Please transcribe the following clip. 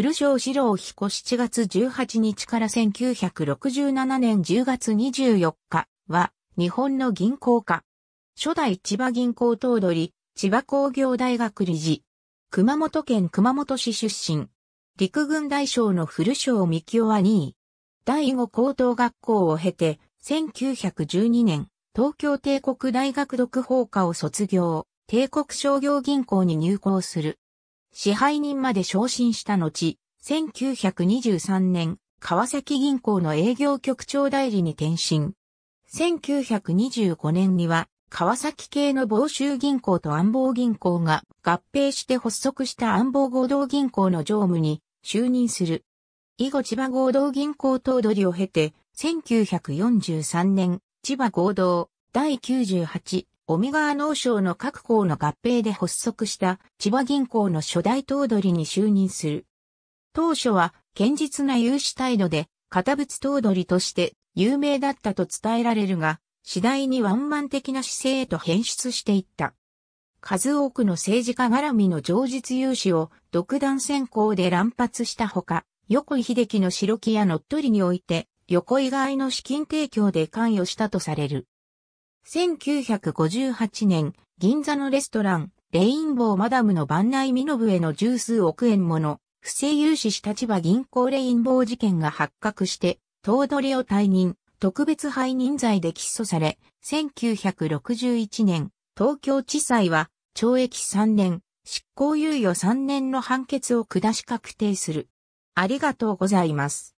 古城四郎彦7月18日から1967年10月24日は日本の銀行家。初代千葉銀行頭取、千葉工業大学理事。熊本県熊本市出身。陸軍大将の古城幹夫は2位。第五高等学校を経て、1912年、東京帝国大学読法科を卒業、帝国商業銀行に入校する。支配人まで昇進した後、1923年、川崎銀行の営業局長代理に転身。1925年には、川崎系の某州銀行と安房銀行が合併して発足した安房合同銀行の常務に就任する。以後千葉合同銀行頭取を経て、1943年、千葉合同第98オミガー農省の各校の合併で発足した千葉銀行の初代頭取に就任する。当初は堅実な融資態度で、堅物頭取として有名だったと伝えられるが、次第にワンマン的な姿勢へと変質していった。数多くの政治家絡みの常実融資を独断先行で乱発したほか、横井秀樹の白木や乗っ取りにおいて、横井外の資金提供で関与したとされる。1958年、銀座のレストラン、レインボーマダムの番内身延への十数億円もの不正融資した千葉銀行レインボー事件が発覚して、頭取を退任、特別背任罪で起訴され、1961年、東京地裁は懲役3年、執行猶予3年の判決を下し確定する。ありがとうございます。